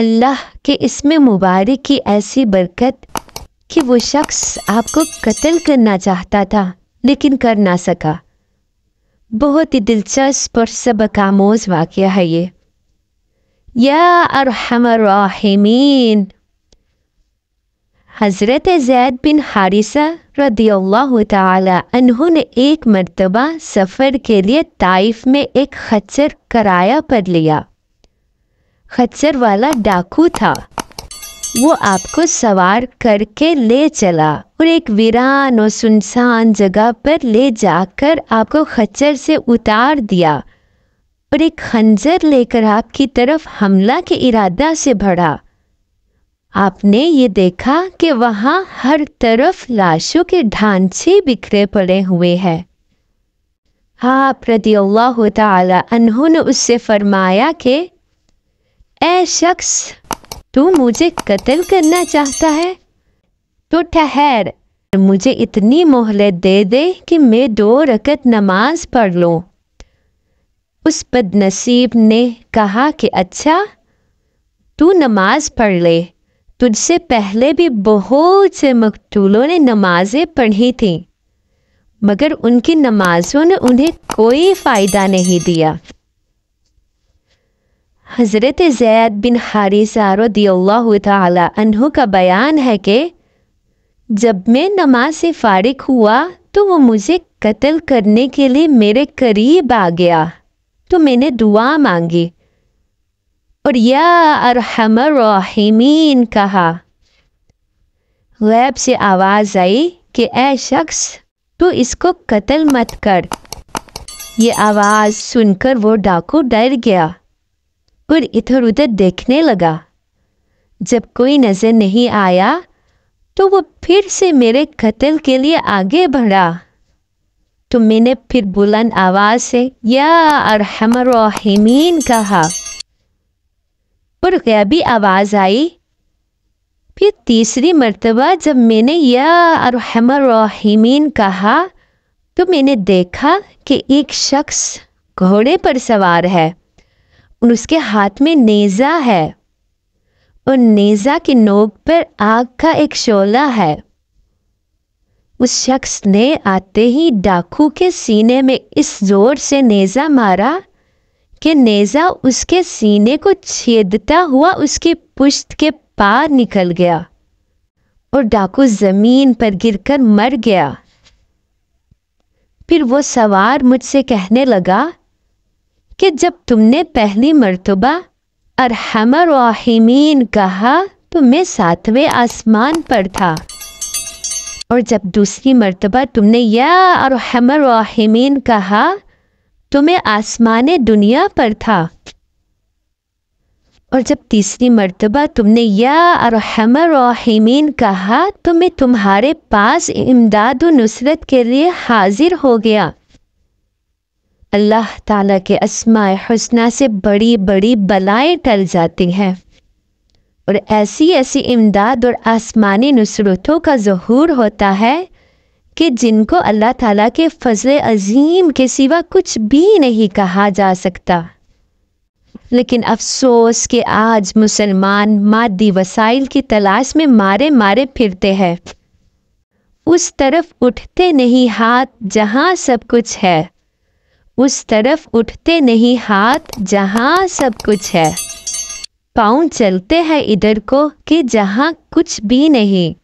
अल्लाह के इसमें मुबारक की ऐसी बरकत कि वो शख्स आपको कत्ल करना चाहता था लेकिन कर ना सका बहुत ही दिलचस्प और सबक आमोज वाक़ है ये या अरहमराहिमीन हज़रत जैद बिन हारिसा रदी अल्लाह ने एक मरतबा सफ़र के लिए ताइफ में एक खच्चर कराया पर लिया खच्चर वाला डाकू था वो आपको सवार करके ले चला और एक वीरान और सुनसान जगह पर ले जाकर आपको खच्चर से उतार दिया और एक खंजर लेकर आपकी तरफ हमला के इरादा से बढ़ा आपने ये देखा कि वहाँ हर तरफ लाशों के ढांचे बिखरे पड़े हुए हैं आप रदी अल्लाह तहों ने उससे फरमाया कि ए शख्स तू मुझे कत्ल करना चाहता है तो ठहर मुझे इतनी मोहलत दे दे कि मैं दो रकत नमाज पढ़ लो उस बदनसीब ने कहा कि अच्छा तू नमाज पढ़ ले तुझसे पहले भी बहुत से मकतूलों ने नमाज़ें पढ़ी थीं मगर उनकी नमाज़ों ने उन्हें कोई फ़ायदा नहीं दिया हज़रत जैद बिन हारिसा रदियल्लाहु तहु का बयान है कि जब मैं नमाज से फारिग हुआ तो वो मुझे कत्ल करने के लिए मेरे करीब आ गया तो मैंने दुआ मांगी और या अरहमर रहीमीन कहा गैब से आवाज़ आई कि ए शख्स तो इसको कत्ल मत कर ये आवाज़ सुनकर वो डाकू डर गया और इधर उधर देखने लगा जब कोई नजर नहीं आया तो वो फिर से मेरे कत्ल के लिए आगे बढ़ा तो मैंने फिर बुलंद आवाज से या अरहमरमीन कहा पर गैबी आवाज आई फिर तीसरी मर्तबा जब मैंने या अरहमरमीन कहा तो मैंने देखा कि एक शख्स घोड़े पर सवार है उसके हाथ में नेज़ा है और नेज़ा की नोक पर आग का एक शोला है उस शख्स ने आते ही डाकू के सीने में इस जोर से नेज़ा मारा कि नेज़ा उसके सीने को छेदता हुआ उसकी पुश्त के पार निकल गया और डाकू ज़मीन पर गिरकर मर गया फिर वो सवार मुझसे कहने लगा कि जब तुमने पहली मरतबा वाहिमीन कहा तो मैं सातवें आसमान पर था और जब दूसरी मरतबा तुमने या वाहिमीन कहा तो मैं आसमान दुनिया पर था और जब तीसरी मरतबा तुमने या वाहिमीन कहा तो मैं तुम्हारे पास इमदाद नुसरत के लिए हाजिर हो गया अल्लाह ताला के असमा हसना से बड़ी बड़ी बलाएं टल जाती हैं और ऐसी ऐसी इमदाद और आसमानी नुसरतों का जहूर होता है कि जिनको अल्लाह ताला के फजल अजीम के सिवा कुछ भी नहीं कहा जा सकता लेकिन अफसोस के आज मुसलमान मादी वसाइल की तलाश में मारे मारे फिरते हैं उस तरफ उठते नहीं हाथ जहाँ सब कुछ है उस तरफ उठते नहीं हाथ जहाँ सब कुछ है पाँव चलते हैं इधर को कि जहाँ कुछ भी नहीं